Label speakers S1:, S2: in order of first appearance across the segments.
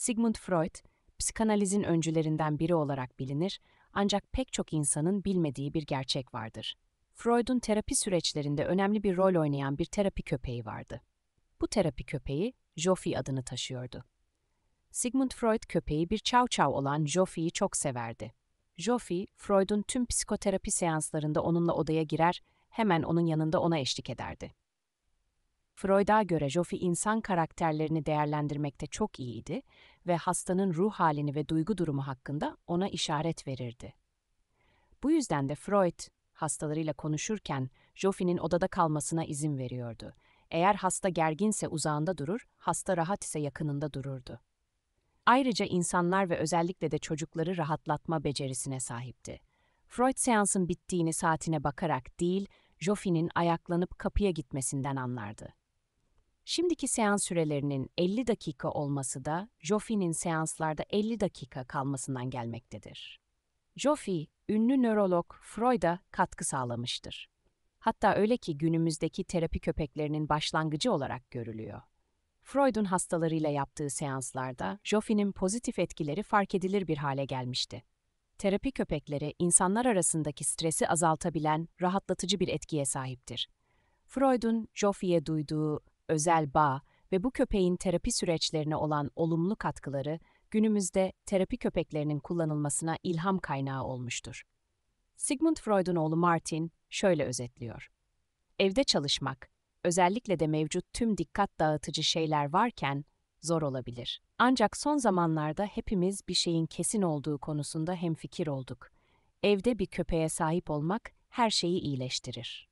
S1: Sigmund Freud, psikanalizin öncülerinden biri olarak bilinir ancak pek çok insanın bilmediği bir gerçek vardır. Freud'un terapi süreçlerinde önemli bir rol oynayan bir terapi köpeği vardı. Bu terapi köpeği Joffy adını taşıyordu. Sigmund Freud köpeği bir çav çav olan Joffy'yi çok severdi. Joffy, Freud'un tüm psikoterapi seanslarında onunla odaya girer, hemen onun yanında ona eşlik ederdi. Freud'a göre Joffe insan karakterlerini değerlendirmekte çok iyiydi ve hastanın ruh halini ve duygu durumu hakkında ona işaret verirdi. Bu yüzden de Freud, hastalarıyla konuşurken Joffe'nin odada kalmasına izin veriyordu. Eğer hasta gerginse uzağında durur, hasta rahat ise yakınında dururdu. Ayrıca insanlar ve özellikle de çocukları rahatlatma becerisine sahipti. Freud seansın bittiğini saatine bakarak değil, Joffe'nin ayaklanıp kapıya gitmesinden anlardı. Şimdiki seans sürelerinin 50 dakika olması da Joffy'nin seanslarda 50 dakika kalmasından gelmektedir. Joffy, ünlü nörolog Freud'a katkı sağlamıştır. Hatta öyle ki günümüzdeki terapi köpeklerinin başlangıcı olarak görülüyor. Freud'un hastalarıyla yaptığı seanslarda Joffy'nin pozitif etkileri fark edilir bir hale gelmişti. Terapi köpekleri insanlar arasındaki stresi azaltabilen rahatlatıcı bir etkiye sahiptir. Freud'un Joffy'ye duyduğu özel bağ ve bu köpeğin terapi süreçlerine olan olumlu katkıları günümüzde terapi köpeklerinin kullanılmasına ilham kaynağı olmuştur. Sigmund Freud'un oğlu Martin şöyle özetliyor. Evde çalışmak, özellikle de mevcut tüm dikkat dağıtıcı şeyler varken zor olabilir. Ancak son zamanlarda hepimiz bir şeyin kesin olduğu konusunda hemfikir olduk. Evde bir köpeğe sahip olmak her şeyi iyileştirir.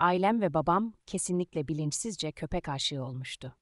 S1: Ailem ve babam kesinlikle bilinçsizce köpek aşığı olmuştu.